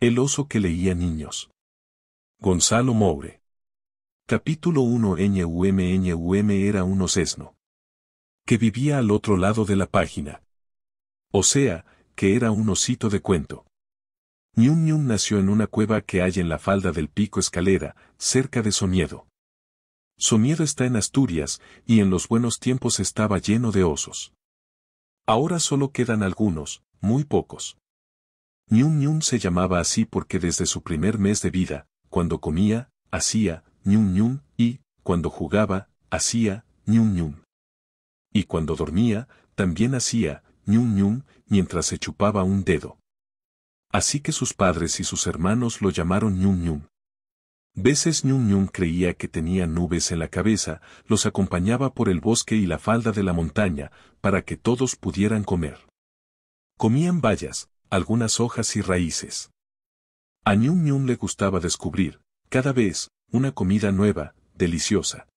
El oso que leía niños. Gonzalo Moure. Capítulo 1 era un osesno. Que vivía al otro lado de la página. O sea, que era un osito de cuento. Ñu nació en una cueva que hay en la falda del Pico Escalera, cerca de Somiedo. Somiedo está en Asturias, y en los buenos tiempos estaba lleno de osos. Ahora solo quedan algunos, muy pocos. Ñu se llamaba así porque desde su primer mes de vida, cuando comía, hacía, Nyun y, cuando jugaba, hacía, Nyun Y cuando dormía, también hacía, Nyun mientras se chupaba un dedo. Así que sus padres y sus hermanos lo llamaron Ñum Veces Ñum creía que tenía nubes en la cabeza, los acompañaba por el bosque y la falda de la montaña, para que todos pudieran comer. Comían bayas, algunas hojas y raíces. A Ñum le gustaba descubrir, cada vez, una comida nueva, deliciosa.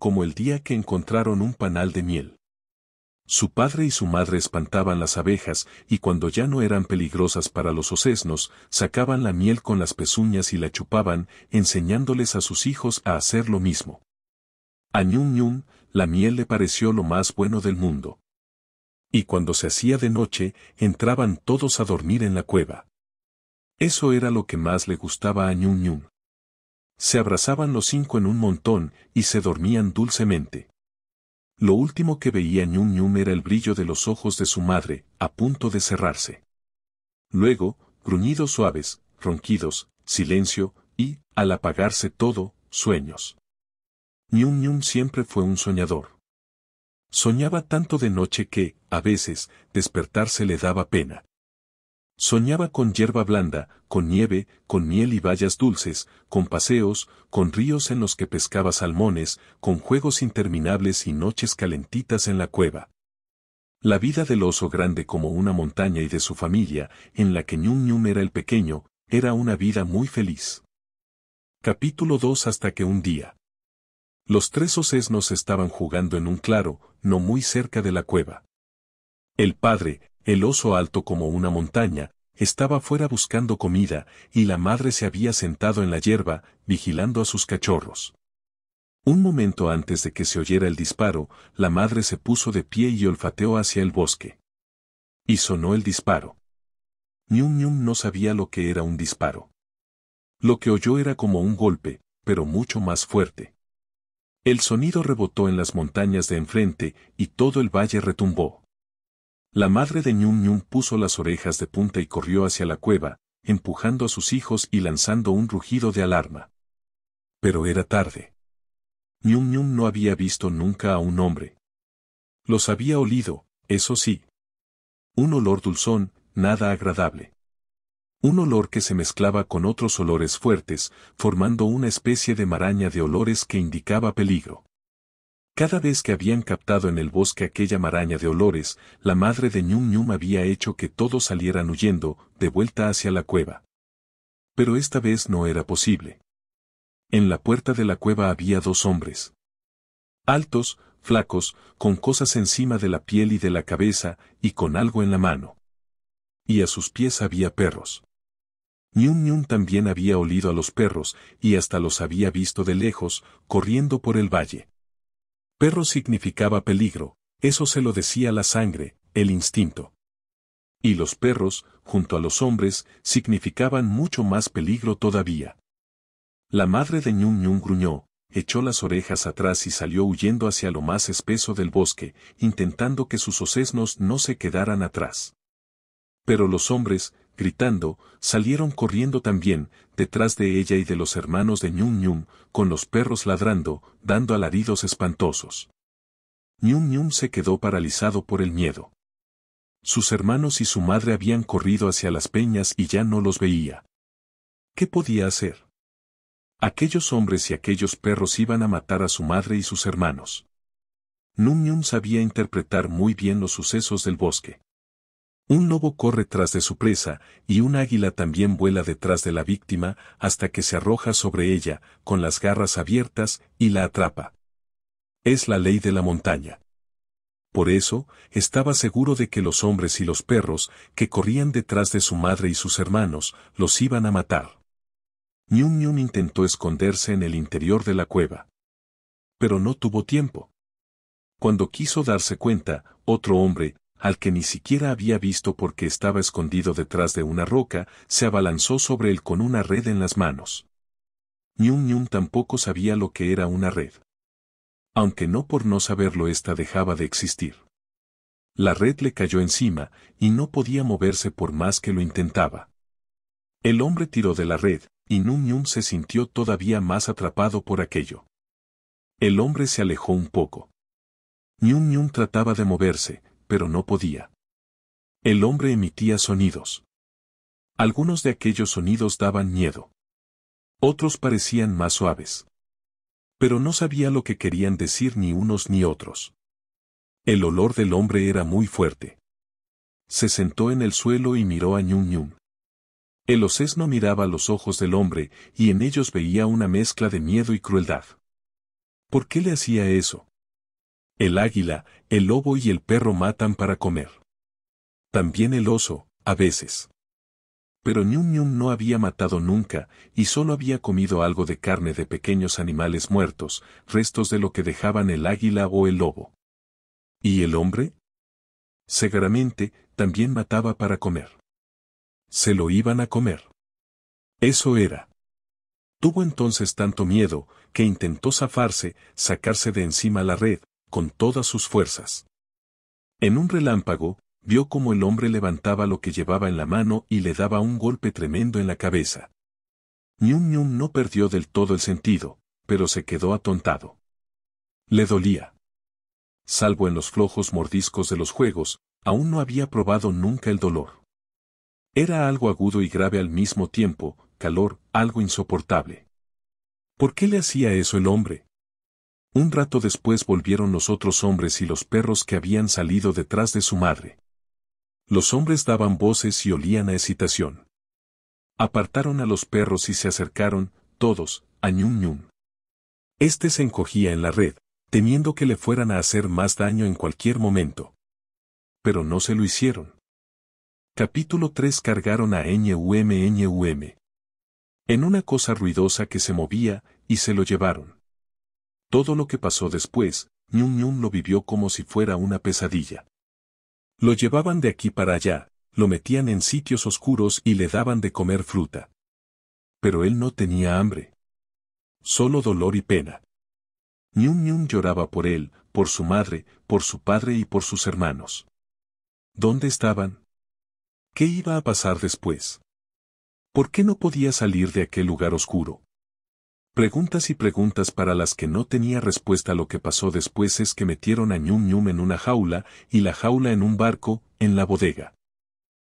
Como el día que encontraron un panal de miel. Su padre y su madre espantaban las abejas, y cuando ya no eran peligrosas para los ocesnos, sacaban la miel con las pezuñas y la chupaban, enseñándoles a sus hijos a hacer lo mismo. A Ñum la miel le pareció lo más bueno del mundo. Y cuando se hacía de noche, entraban todos a dormir en la cueva. Eso era lo que más le gustaba a Ñum Se abrazaban los cinco en un montón y se dormían dulcemente. Lo último que veía Ñum Ñum era el brillo de los ojos de su madre, a punto de cerrarse. Luego, gruñidos suaves, ronquidos, silencio, y, al apagarse todo, sueños. Ñum Ñum siempre fue un soñador. Soñaba tanto de noche que, a veces, despertarse le daba pena. Soñaba con hierba blanda, con nieve, con miel y bayas dulces, con paseos, con ríos en los que pescaba salmones, con juegos interminables y noches calentitas en la cueva. La vida del oso grande como una montaña y de su familia, en la que Ñum Ñum era el pequeño, era una vida muy feliz. Capítulo 2 Hasta que un día. Los tres osesnos estaban jugando en un claro, no muy cerca de la cueva. El padre, el oso alto como una montaña, estaba fuera buscando comida, y la madre se había sentado en la hierba, vigilando a sus cachorros. Un momento antes de que se oyera el disparo, la madre se puso de pie y olfateó hacia el bosque. Y sonó el disparo. Nyum no sabía lo que era un disparo. Lo que oyó era como un golpe, pero mucho más fuerte. El sonido rebotó en las montañas de enfrente y todo el valle retumbó. La madre de Ñum puso las orejas de punta y corrió hacia la cueva, empujando a sus hijos y lanzando un rugido de alarma. Pero era tarde. Ñum no había visto nunca a un hombre. Los había olido, eso sí. Un olor dulzón, nada agradable. Un olor que se mezclaba con otros olores fuertes, formando una especie de maraña de olores que indicaba peligro. Cada vez que habían captado en el bosque aquella maraña de olores, la madre de Ñum Ñum había hecho que todos salieran huyendo, de vuelta hacia la cueva. Pero esta vez no era posible. En la puerta de la cueva había dos hombres. Altos, flacos, con cosas encima de la piel y de la cabeza, y con algo en la mano. Y a sus pies había perros. Ñum Ñum también había olido a los perros, y hasta los había visto de lejos, corriendo por el valle. Perro significaba peligro, eso se lo decía la sangre, el instinto. Y los perros, junto a los hombres, significaban mucho más peligro todavía. La madre de Ñun Ñun gruñó, echó las orejas atrás y salió huyendo hacia lo más espeso del bosque, intentando que sus ocesnos no se quedaran atrás. Pero los hombres, gritando, salieron corriendo también, detrás de ella y de los hermanos de Ñum Ñum, con los perros ladrando, dando alaridos espantosos. Ñum Ñum se quedó paralizado por el miedo. Sus hermanos y su madre habían corrido hacia las peñas y ya no los veía. ¿Qué podía hacer? Aquellos hombres y aquellos perros iban a matar a su madre y sus hermanos. Ñum sabía interpretar muy bien los sucesos del bosque. Un lobo corre tras de su presa, y un águila también vuela detrás de la víctima hasta que se arroja sobre ella, con las garras abiertas, y la atrapa. Es la ley de la montaña. Por eso, estaba seguro de que los hombres y los perros, que corrían detrás de su madre y sus hermanos, los iban a matar. Nyum intentó esconderse en el interior de la cueva. Pero no tuvo tiempo. Cuando quiso darse cuenta, otro hombre, al que ni siquiera había visto porque estaba escondido detrás de una roca, se abalanzó sobre él con una red en las manos. niún tampoco sabía lo que era una red. Aunque no por no saberlo ésta dejaba de existir. La red le cayó encima, y no podía moverse por más que lo intentaba. El hombre tiró de la red, y niún se sintió todavía más atrapado por aquello. El hombre se alejó un poco. niún trataba de moverse, pero no podía. El hombre emitía sonidos. Algunos de aquellos sonidos daban miedo. Otros parecían más suaves. Pero no sabía lo que querían decir ni unos ni otros. El olor del hombre era muy fuerte. Se sentó en el suelo y miró a Ñum Ñum. El osesno miraba los ojos del hombre y en ellos veía una mezcla de miedo y crueldad. ¿Por qué le hacía eso? El águila, el lobo y el perro matan para comer. También el oso, a veces. Pero Ñu no había matado nunca, y solo había comido algo de carne de pequeños animales muertos, restos de lo que dejaban el águila o el lobo. ¿Y el hombre? Seguramente, también mataba para comer. Se lo iban a comer. Eso era. Tuvo entonces tanto miedo, que intentó zafarse, sacarse de encima la red, con todas sus fuerzas. En un relámpago, vio cómo el hombre levantaba lo que llevaba en la mano y le daba un golpe tremendo en la cabeza. Ñum Ñum no perdió del todo el sentido, pero se quedó atontado. Le dolía. Salvo en los flojos mordiscos de los juegos, aún no había probado nunca el dolor. Era algo agudo y grave al mismo tiempo, calor, algo insoportable. ¿Por qué le hacía eso el hombre? Un rato después volvieron los otros hombres y los perros que habían salido detrás de su madre. Los hombres daban voces y olían a excitación. Apartaron a los perros y se acercaron, todos, a Ñun Ñun. Este se encogía en la red, temiendo que le fueran a hacer más daño en cualquier momento. Pero no se lo hicieron. Capítulo 3 Cargaron a ñum, ñum En una cosa ruidosa que se movía, y se lo llevaron. Todo lo que pasó después, Ñu lo vivió como si fuera una pesadilla. Lo llevaban de aquí para allá, lo metían en sitios oscuros y le daban de comer fruta. Pero él no tenía hambre. Solo dolor y pena. Ñu lloraba por él, por su madre, por su padre y por sus hermanos. ¿Dónde estaban? ¿Qué iba a pasar después? ¿Por qué no podía salir de aquel lugar oscuro? Preguntas y preguntas para las que no tenía respuesta lo que pasó después es que metieron a Ñum Ñum en una jaula y la jaula en un barco, en la bodega.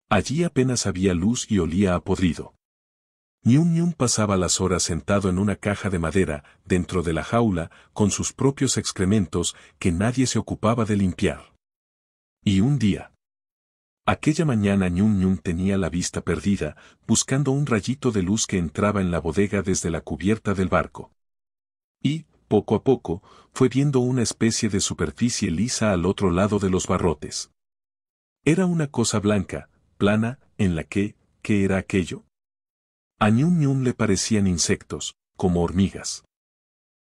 Allí apenas había luz y olía a podrido. Ñum Ñum pasaba las horas sentado en una caja de madera, dentro de la jaula, con sus propios excrementos, que nadie se ocupaba de limpiar. Y un día. Aquella mañana Ñum tenía la vista perdida, buscando un rayito de luz que entraba en la bodega desde la cubierta del barco. Y, poco a poco, fue viendo una especie de superficie lisa al otro lado de los barrotes. Era una cosa blanca, plana, en la que, ¿qué era aquello? A Ñum le parecían insectos, como hormigas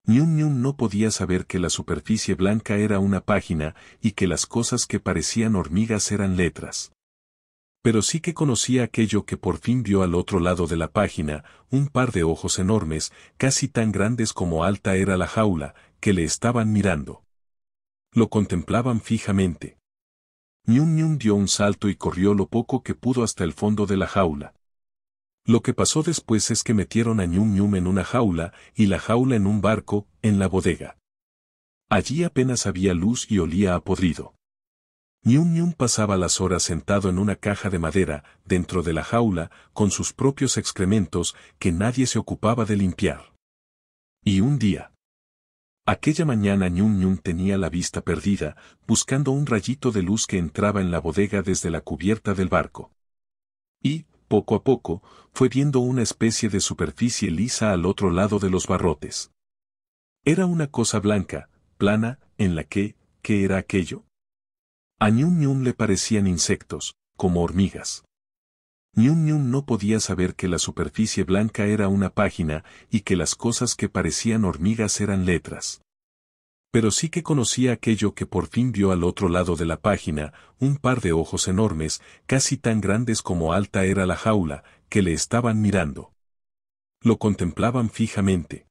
no podía saber que la superficie blanca era una página y que las cosas que parecían hormigas eran letras. Pero sí que conocía aquello que por fin vio al otro lado de la página, un par de ojos enormes, casi tan grandes como alta era la jaula, que le estaban mirando. Lo contemplaban fijamente. Ñu dio un salto y corrió lo poco que pudo hasta el fondo de la jaula. Lo que pasó después es que metieron a Ñum Ñum en una jaula y la jaula en un barco, en la bodega. Allí apenas había luz y olía a podrido. Ñum Ñum pasaba las horas sentado en una caja de madera, dentro de la jaula, con sus propios excrementos, que nadie se ocupaba de limpiar. Y un día. Aquella mañana Ñum Ñum tenía la vista perdida, buscando un rayito de luz que entraba en la bodega desde la cubierta del barco. Y, poco a poco, fue viendo una especie de superficie lisa al otro lado de los barrotes. Era una cosa blanca, plana, en la que, ¿qué era aquello? A Ñun Ñun le parecían insectos, como hormigas. Ñun Ñun no podía saber que la superficie blanca era una página y que las cosas que parecían hormigas eran letras pero sí que conocía aquello que por fin vio al otro lado de la página, un par de ojos enormes, casi tan grandes como alta era la jaula, que le estaban mirando. Lo contemplaban fijamente.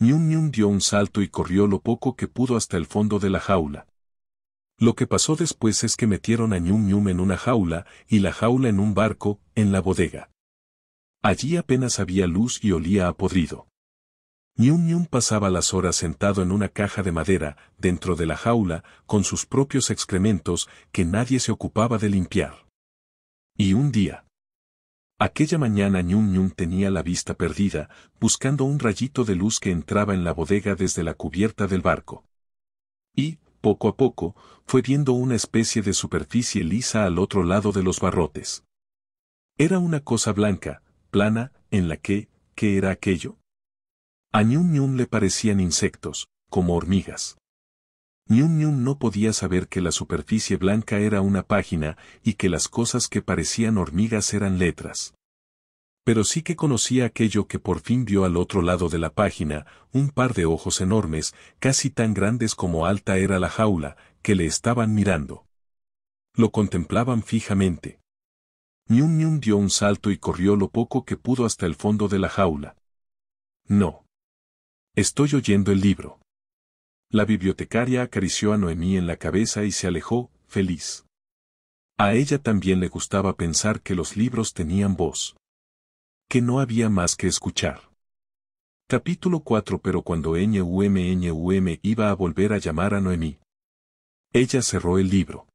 Ñum Ñum dio un salto y corrió lo poco que pudo hasta el fondo de la jaula. Lo que pasó después es que metieron a Ñum Ñum en una jaula y la jaula en un barco, en la bodega. Allí apenas había luz y olía a podrido. Ñu pasaba las horas sentado en una caja de madera, dentro de la jaula, con sus propios excrementos, que nadie se ocupaba de limpiar. Y un día. Aquella mañana Ñum tenía la vista perdida, buscando un rayito de luz que entraba en la bodega desde la cubierta del barco. Y, poco a poco, fue viendo una especie de superficie lisa al otro lado de los barrotes. Era una cosa blanca, plana, en la que, ¿qué era aquello? A Ñum le parecían insectos, como hormigas. Ñum no podía saber que la superficie blanca era una página y que las cosas que parecían hormigas eran letras. Pero sí que conocía aquello que por fin vio al otro lado de la página, un par de ojos enormes, casi tan grandes como alta era la jaula, que le estaban mirando. Lo contemplaban fijamente. Ñum dio un salto y corrió lo poco que pudo hasta el fondo de la jaula. No. Estoy oyendo el libro. La bibliotecaria acarició a Noemí en la cabeza y se alejó, feliz. A ella también le gustaba pensar que los libros tenían voz. Que no había más que escuchar. Capítulo 4 Pero cuando NUMNUM iba a volver a llamar a Noemí. Ella cerró el libro.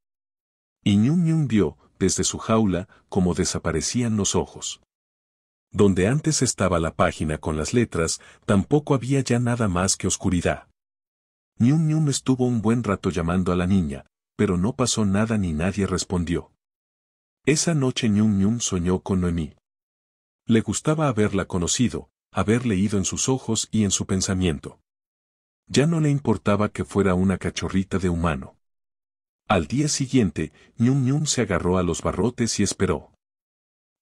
Y ñum vio, desde su jaula, cómo desaparecían los ojos. Donde antes estaba la página con las letras, tampoco había ya nada más que oscuridad. Ñun estuvo un buen rato llamando a la niña, pero no pasó nada ni nadie respondió. Esa noche Ñun soñó con Noemí. Le gustaba haberla conocido, haber leído en sus ojos y en su pensamiento. Ya no le importaba que fuera una cachorrita de humano. Al día siguiente, Ñum se agarró a los barrotes y esperó.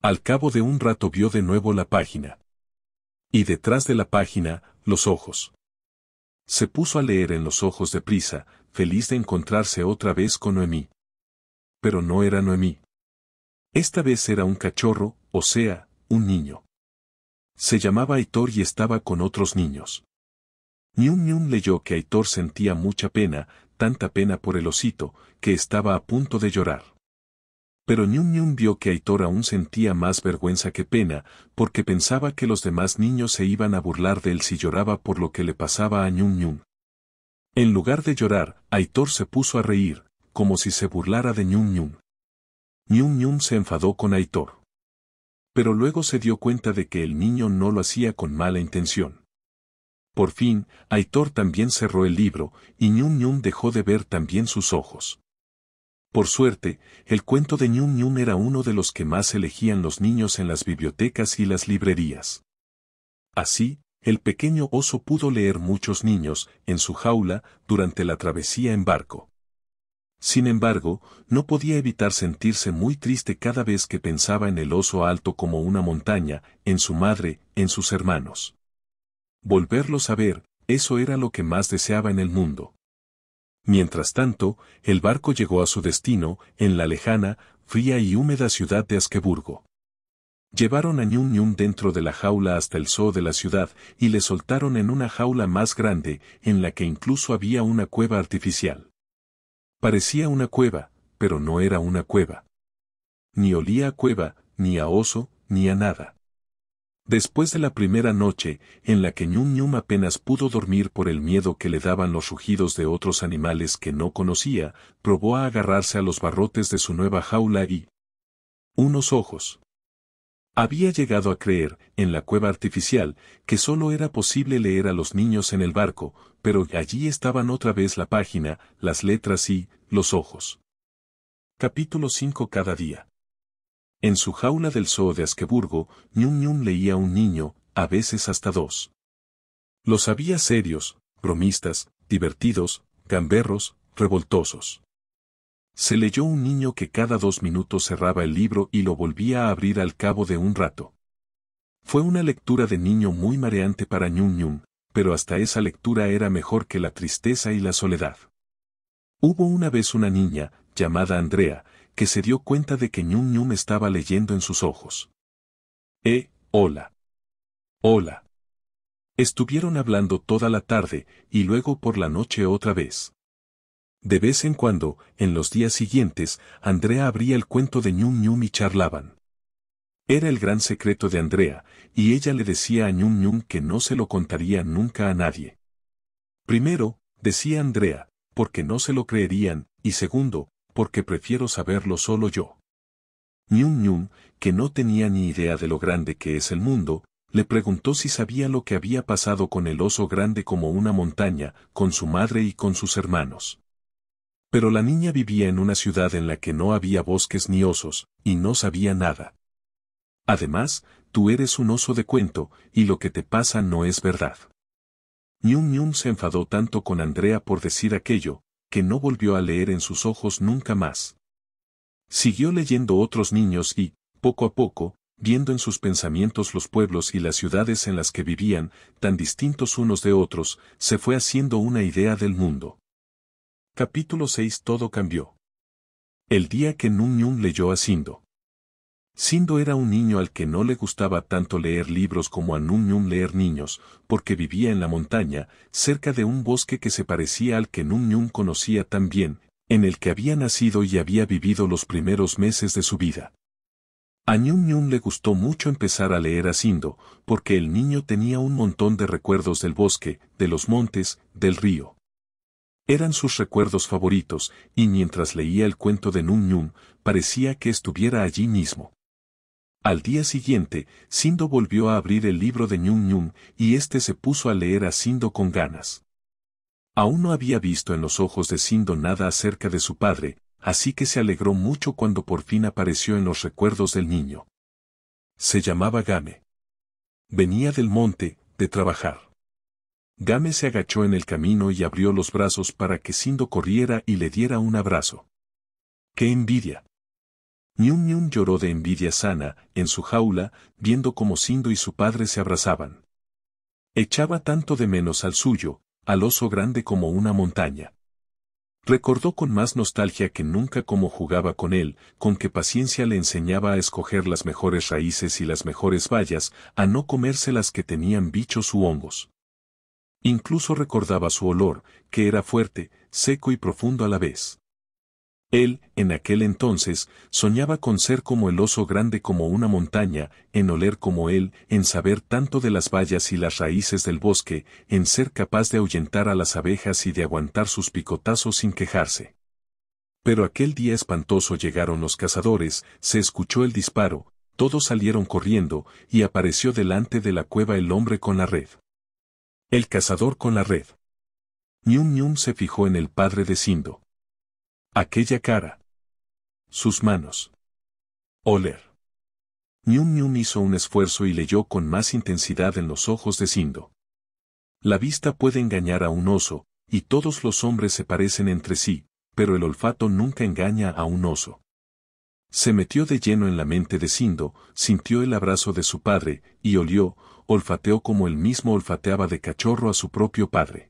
Al cabo de un rato vio de nuevo la página. Y detrás de la página, los ojos. Se puso a leer en los ojos de prisa, feliz de encontrarse otra vez con Noemí. Pero no era Noemí. Esta vez era un cachorro, o sea, un niño. Se llamaba Aitor y estaba con otros niños. Niun Niun leyó que Aitor sentía mucha pena, tanta pena por el osito, que estaba a punto de llorar. Pero Ñun vio que Aitor aún sentía más vergüenza que pena, porque pensaba que los demás niños se iban a burlar de él si lloraba por lo que le pasaba a Ñun En lugar de llorar, Aitor se puso a reír, como si se burlara de Ñun Ñun. se enfadó con Aitor. Pero luego se dio cuenta de que el niño no lo hacía con mala intención. Por fin, Aitor también cerró el libro, y Ñun Ñun dejó de ver también sus ojos. Por suerte, el cuento de Ñum Ñum era uno de los que más elegían los niños en las bibliotecas y las librerías. Así, el pequeño oso pudo leer muchos niños, en su jaula, durante la travesía en barco. Sin embargo, no podía evitar sentirse muy triste cada vez que pensaba en el oso alto como una montaña, en su madre, en sus hermanos. Volverlos a ver, eso era lo que más deseaba en el mundo. Mientras tanto, el barco llegó a su destino, en la lejana, fría y húmeda ciudad de Askeburgo. Llevaron a Ñun dentro de la jaula hasta el zoo de la ciudad y le soltaron en una jaula más grande, en la que incluso había una cueva artificial. Parecía una cueva, pero no era una cueva. Ni olía a cueva, ni a oso, ni a nada. Después de la primera noche, en la que Ñum Ñum apenas pudo dormir por el miedo que le daban los rugidos de otros animales que no conocía, probó a agarrarse a los barrotes de su nueva jaula y... unos ojos. Había llegado a creer, en la cueva artificial, que solo era posible leer a los niños en el barco, pero allí estaban otra vez la página, las letras y los ojos. Capítulo 5 cada día. En su jaula del zoo de Asqueburgo, Ñum leía a un niño, a veces hasta dos. Los había serios, bromistas, divertidos, gamberros, revoltosos. Se leyó un niño que cada dos minutos cerraba el libro y lo volvía a abrir al cabo de un rato. Fue una lectura de niño muy mareante para Ñum pero hasta esa lectura era mejor que la tristeza y la soledad. Hubo una vez una niña, llamada Andrea, que se dio cuenta de que Ñum Ñum estaba leyendo en sus ojos. Eh, hola. Hola. Estuvieron hablando toda la tarde y luego por la noche otra vez. De vez en cuando, en los días siguientes, Andrea abría el cuento de Ñum y charlaban. Era el gran secreto de Andrea, y ella le decía a Ñum Ñum que no se lo contaría nunca a nadie. Primero, decía Andrea, porque no se lo creerían, y segundo, porque prefiero saberlo solo yo. Ñun que no tenía ni idea de lo grande que es el mundo, le preguntó si sabía lo que había pasado con el oso grande como una montaña, con su madre y con sus hermanos. Pero la niña vivía en una ciudad en la que no había bosques ni osos, y no sabía nada. Además, tú eres un oso de cuento, y lo que te pasa no es verdad. Ñun se enfadó tanto con Andrea por decir aquello, que no volvió a leer en sus ojos nunca más. Siguió leyendo otros niños y, poco a poco, viendo en sus pensamientos los pueblos y las ciudades en las que vivían, tan distintos unos de otros, se fue haciendo una idea del mundo. Capítulo 6 Todo cambió. El día que Nun Nun leyó a Sindo era un niño al que no le gustaba tanto leer libros como a Num leer niños, porque vivía en la montaña, cerca de un bosque que se parecía al que Num conocía tan bien, en el que había nacido y había vivido los primeros meses de su vida. A Num le gustó mucho empezar a leer a Sindo, porque el niño tenía un montón de recuerdos del bosque, de los montes, del río. Eran sus recuerdos favoritos, y mientras leía el cuento de Num parecía que estuviera allí mismo. Al día siguiente, Sindo volvió a abrir el libro de Ñum Ñum y este se puso a leer a Sindo con ganas. Aún no había visto en los ojos de Sindo nada acerca de su padre, así que se alegró mucho cuando por fin apareció en los recuerdos del niño. Se llamaba Game. Venía del monte, de trabajar. Game se agachó en el camino y abrió los brazos para que Sindo corriera y le diera un abrazo. ¡Qué envidia! Nyun Nyun lloró de envidia sana, en su jaula, viendo cómo Sindo y su padre se abrazaban. Echaba tanto de menos al suyo, al oso grande como una montaña. Recordó con más nostalgia que nunca cómo jugaba con él, con qué paciencia le enseñaba a escoger las mejores raíces y las mejores vallas, a no comerse las que tenían bichos u hongos. Incluso recordaba su olor, que era fuerte, seco y profundo a la vez. Él, en aquel entonces, soñaba con ser como el oso grande como una montaña, en oler como él, en saber tanto de las vallas y las raíces del bosque, en ser capaz de ahuyentar a las abejas y de aguantar sus picotazos sin quejarse. Pero aquel día espantoso llegaron los cazadores, se escuchó el disparo, todos salieron corriendo, y apareció delante de la cueva el hombre con la red. El cazador con la red. Ñum Ñum se fijó en el padre de Sindo. Aquella cara. Sus manos. Oler. Nyum Nyum hizo un esfuerzo y leyó con más intensidad en los ojos de Sindo. La vista puede engañar a un oso, y todos los hombres se parecen entre sí, pero el olfato nunca engaña a un oso. Se metió de lleno en la mente de Sindo, sintió el abrazo de su padre, y olió, olfateó como él mismo olfateaba de cachorro a su propio padre.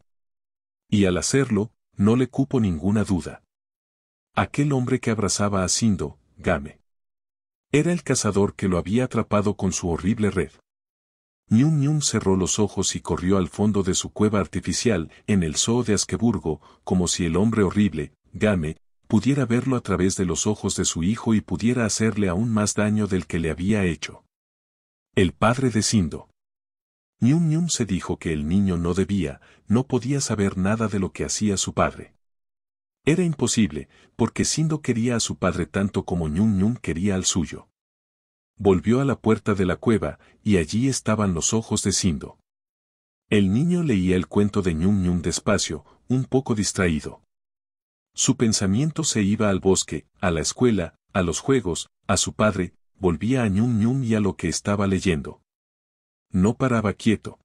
Y al hacerlo, no le cupo ninguna duda aquel hombre que abrazaba a Sindo, Game. Era el cazador que lo había atrapado con su horrible red. Niun Niun cerró los ojos y corrió al fondo de su cueva artificial, en el zoo de Askeburgo, como si el hombre horrible, Game, pudiera verlo a través de los ojos de su hijo y pudiera hacerle aún más daño del que le había hecho. El padre de Sindo. Niun Niun se dijo que el niño no debía, no podía saber nada de lo que hacía su padre. Era imposible, porque Sindo quería a su padre tanto como Ñun quería al suyo. Volvió a la puerta de la cueva, y allí estaban los ojos de Sindo. El niño leía el cuento de Ñun Ñun despacio, un poco distraído. Su pensamiento se iba al bosque, a la escuela, a los juegos, a su padre, volvía a Ñun y a lo que estaba leyendo. No paraba quieto.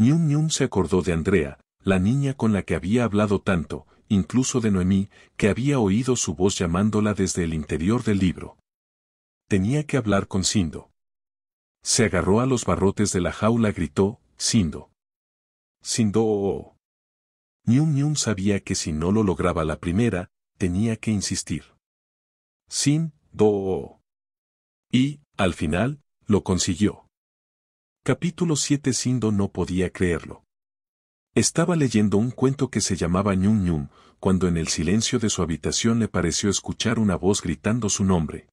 Ñun se acordó de Andrea, la niña con la que había hablado tanto, incluso de Noemí, que había oído su voz llamándola desde el interior del libro. Tenía que hablar con Sindo. Se agarró a los barrotes de la jaula, gritó, Sindo. Sindo. Oh, oh. Niun Nium sabía que si no lo lograba la primera, tenía que insistir. Sindo. Oh, y, al final, lo consiguió. Capítulo 7 Sindo no podía creerlo. Estaba leyendo un cuento que se llamaba Ñum Ñum, cuando en el silencio de su habitación le pareció escuchar una voz gritando su nombre.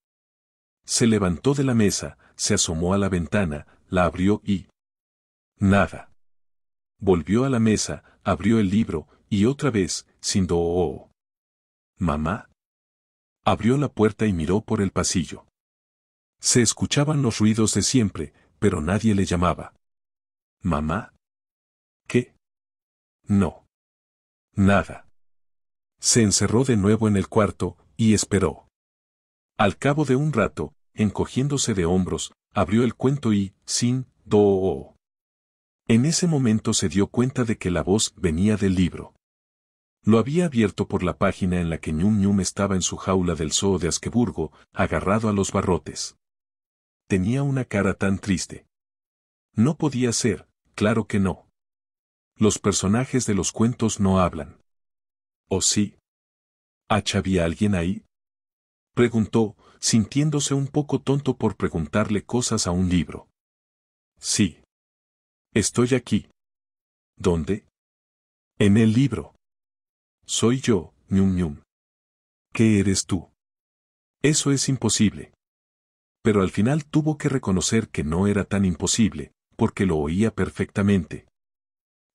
Se levantó de la mesa, se asomó a la ventana, la abrió y... Nada. Volvió a la mesa, abrió el libro, y otra vez, sin do... Mamá. Abrió la puerta y miró por el pasillo. Se escuchaban los ruidos de siempre, pero nadie le llamaba. Mamá. ¿Qué? No. Nada. Se encerró de nuevo en el cuarto, y esperó. Al cabo de un rato, encogiéndose de hombros, abrió el cuento y, sin, do. -o. En ese momento se dio cuenta de que la voz venía del libro. Lo había abierto por la página en la que Ñum Ñum estaba en su jaula del zoo de Asqueburgo, agarrado a los barrotes. Tenía una cara tan triste. No podía ser, claro que no. Los personajes de los cuentos no hablan. ¿O sí? había alguien ahí? Preguntó, sintiéndose un poco tonto por preguntarle cosas a un libro. Sí. Estoy aquí. ¿Dónde? En el libro. Soy yo, ñum ñum. ¿Qué eres tú? Eso es imposible. Pero al final tuvo que reconocer que no era tan imposible, porque lo oía perfectamente.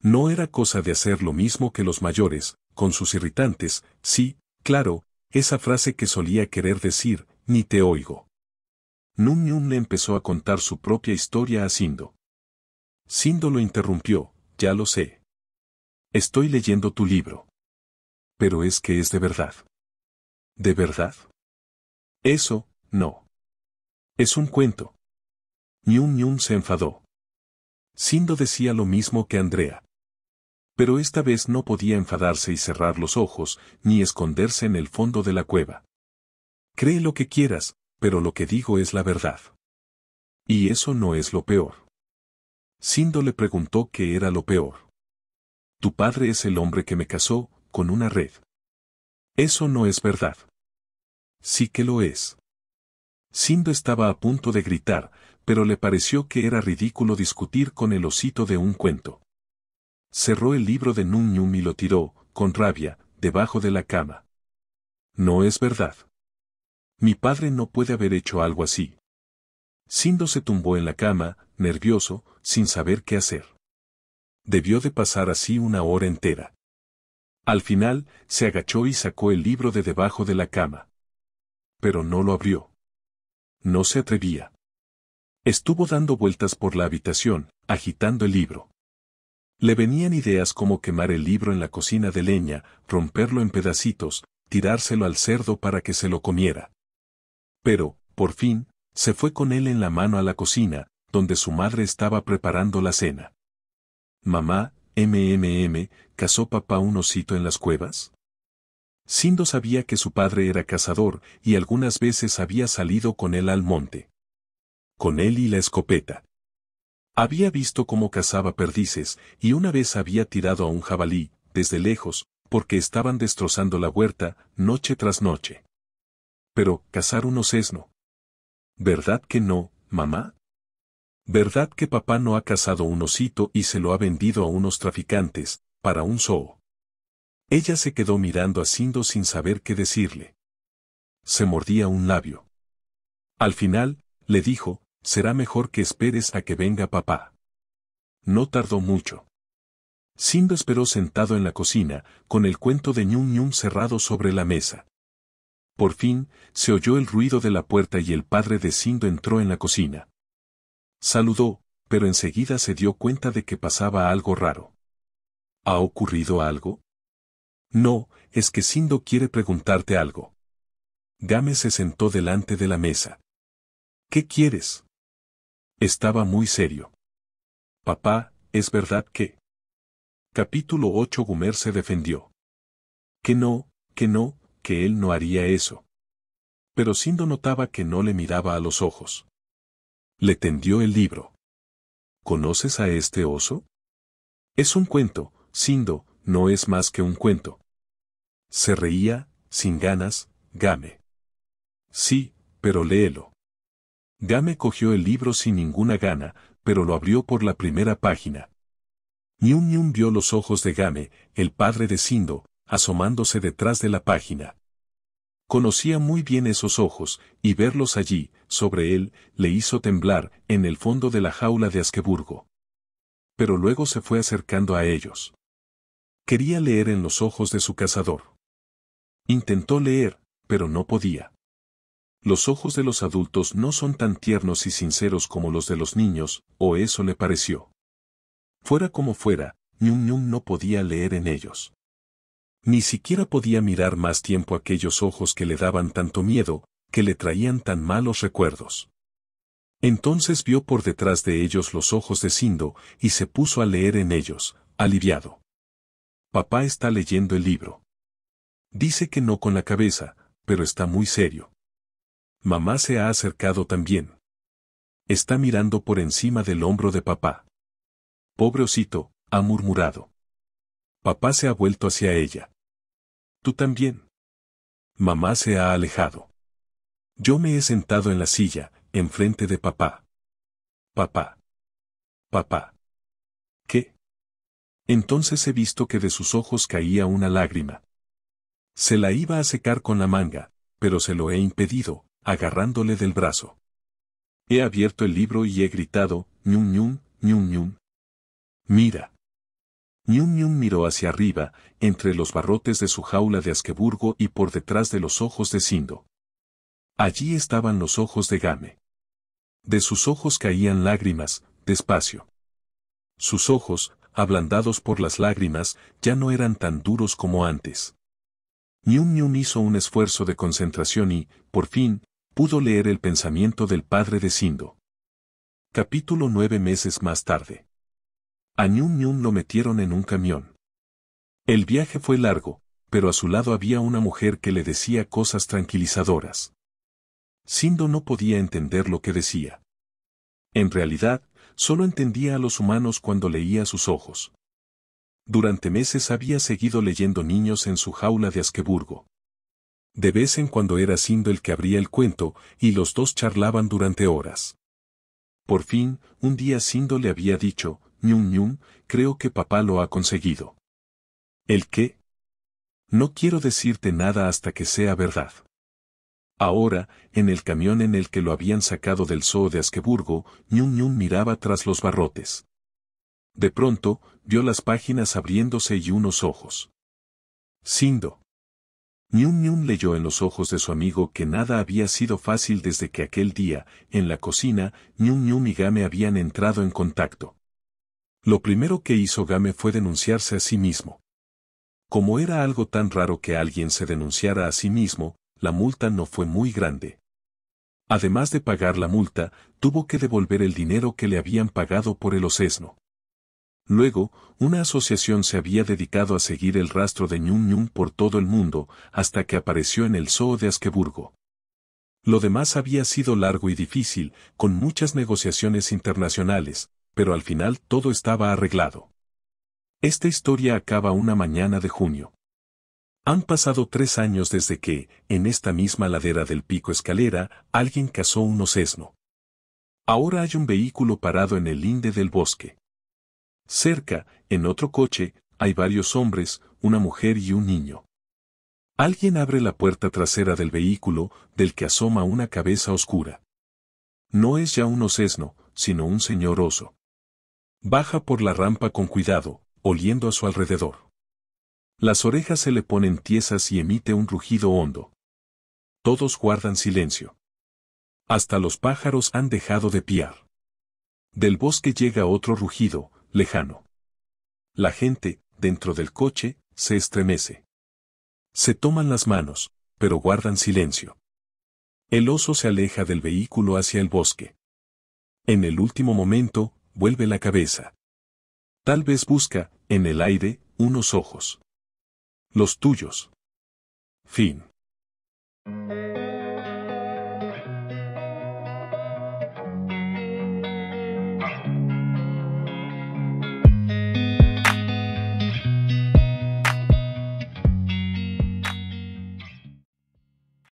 No era cosa de hacer lo mismo que los mayores, con sus irritantes, sí, claro, esa frase que solía querer decir, ni te oigo. Num le empezó a contar su propia historia a Sindo. Sindo lo interrumpió, ya lo sé. Estoy leyendo tu libro. Pero es que es de verdad. ¿De verdad? Eso, no. Es un cuento. Nyum se enfadó. Sindo decía lo mismo que Andrea pero esta vez no podía enfadarse y cerrar los ojos, ni esconderse en el fondo de la cueva. Cree lo que quieras, pero lo que digo es la verdad. Y eso no es lo peor. Sindo le preguntó qué era lo peor. Tu padre es el hombre que me casó, con una red. Eso no es verdad. Sí que lo es. Sindo estaba a punto de gritar, pero le pareció que era ridículo discutir con el osito de un cuento. Cerró el libro de Num y lo tiró, con rabia, debajo de la cama. No es verdad. Mi padre no puede haber hecho algo así. Sindo se tumbó en la cama, nervioso, sin saber qué hacer. Debió de pasar así una hora entera. Al final, se agachó y sacó el libro de debajo de la cama. Pero no lo abrió. No se atrevía. Estuvo dando vueltas por la habitación, agitando el libro. Le venían ideas como quemar el libro en la cocina de leña, romperlo en pedacitos, tirárselo al cerdo para que se lo comiera. Pero, por fin, se fue con él en la mano a la cocina, donde su madre estaba preparando la cena. Mamá, MMM, ¿cazó papá un osito en las cuevas? Sindo sabía que su padre era cazador y algunas veces había salido con él al monte. Con él y la escopeta. Había visto cómo cazaba perdices y una vez había tirado a un jabalí, desde lejos, porque estaban destrozando la huerta, noche tras noche. Pero, cazar unos es ¿Verdad que no, mamá? ¿Verdad que papá no ha cazado un osito y se lo ha vendido a unos traficantes, para un zoo? Ella se quedó mirando a Sindo sin saber qué decirle. Se mordía un labio. Al final, le dijo, será mejor que esperes a que venga papá. No tardó mucho. Sindo esperó sentado en la cocina, con el cuento de ñun cerrado sobre la mesa. Por fin, se oyó el ruido de la puerta y el padre de Sindo entró en la cocina. Saludó, pero enseguida se dio cuenta de que pasaba algo raro. ¿Ha ocurrido algo? No, es que Sindo quiere preguntarte algo. Game se sentó delante de la mesa. ¿Qué quieres? Estaba muy serio. Papá, es verdad que... Capítulo 8 Gumer se defendió. Que no, que no, que él no haría eso. Pero Sindo notaba que no le miraba a los ojos. Le tendió el libro. ¿Conoces a este oso? Es un cuento, Sindo, no es más que un cuento. Se reía, sin ganas, Game. Sí, pero léelo. Game cogió el libro sin ninguna gana, pero lo abrió por la primera página. Nium Nium vio los ojos de Game, el padre de Sindo, asomándose detrás de la página. Conocía muy bien esos ojos, y verlos allí, sobre él, le hizo temblar, en el fondo de la jaula de Askeburgo. Pero luego se fue acercando a ellos. Quería leer en los ojos de su cazador. Intentó leer, pero no podía. Los ojos de los adultos no son tan tiernos y sinceros como los de los niños, o eso le pareció. Fuera como fuera, ñun Ñu no podía leer en ellos. Ni siquiera podía mirar más tiempo aquellos ojos que le daban tanto miedo, que le traían tan malos recuerdos. Entonces vio por detrás de ellos los ojos de Sindo y se puso a leer en ellos, aliviado. Papá está leyendo el libro. Dice que no con la cabeza, pero está muy serio. Mamá se ha acercado también. Está mirando por encima del hombro de papá. Pobre osito, ha murmurado. Papá se ha vuelto hacia ella. Tú también. Mamá se ha alejado. Yo me he sentado en la silla, enfrente de papá. Papá. Papá. ¿Qué? Entonces he visto que de sus ojos caía una lágrima. Se la iba a secar con la manga, pero se lo he impedido, agarrándole del brazo. He abierto el libro y he gritado, ñum ñum, Mira. Ñum Ñum miró hacia arriba, entre los barrotes de su jaula de Asqueburgo y por detrás de los ojos de Sindo. Allí estaban los ojos de Game. De sus ojos caían lágrimas, despacio. Sus ojos, ablandados por las lágrimas, ya no eran tan duros como antes. Ñum Ñum hizo un esfuerzo de concentración y, por fin, pudo leer el pensamiento del padre de Sindo. Capítulo nueve meses más tarde. A Ñun Ñun lo metieron en un camión. El viaje fue largo, pero a su lado había una mujer que le decía cosas tranquilizadoras. Sindo no podía entender lo que decía. En realidad, solo entendía a los humanos cuando leía sus ojos. Durante meses había seguido leyendo niños en su jaula de Askeburgo de vez en cuando era Sindo el que abría el cuento, y los dos charlaban durante horas. Por fin, un día Sindo le había dicho, ñum creo que papá lo ha conseguido. ¿El qué? No quiero decirte nada hasta que sea verdad. Ahora, en el camión en el que lo habían sacado del zoo de Asqueburgo, ñum miraba tras los barrotes. De pronto, vio las páginas abriéndose y unos ojos. Sindo. Ñun Ñun leyó en los ojos de su amigo que nada había sido fácil desde que aquel día, en la cocina, Ñun Ñun y Game habían entrado en contacto. Lo primero que hizo Game fue denunciarse a sí mismo. Como era algo tan raro que alguien se denunciara a sí mismo, la multa no fue muy grande. Además de pagar la multa, tuvo que devolver el dinero que le habían pagado por el ocesno. Luego, una asociación se había dedicado a seguir el rastro de Ñun Ñun por todo el mundo, hasta que apareció en el zoo de Asqueburgo. Lo demás había sido largo y difícil, con muchas negociaciones internacionales, pero al final todo estaba arreglado. Esta historia acaba una mañana de junio. Han pasado tres años desde que, en esta misma ladera del pico escalera, alguien cazó un osesno. Ahora hay un vehículo parado en el linde del bosque. Cerca, en otro coche, hay varios hombres, una mujer y un niño. Alguien abre la puerta trasera del vehículo, del que asoma una cabeza oscura. No es ya un osesno, sino un señor oso. Baja por la rampa con cuidado, oliendo a su alrededor. Las orejas se le ponen tiesas y emite un rugido hondo. Todos guardan silencio. Hasta los pájaros han dejado de piar. Del bosque llega otro rugido, lejano. La gente, dentro del coche, se estremece. Se toman las manos, pero guardan silencio. El oso se aleja del vehículo hacia el bosque. En el último momento, vuelve la cabeza. Tal vez busca, en el aire, unos ojos. Los tuyos. Fin.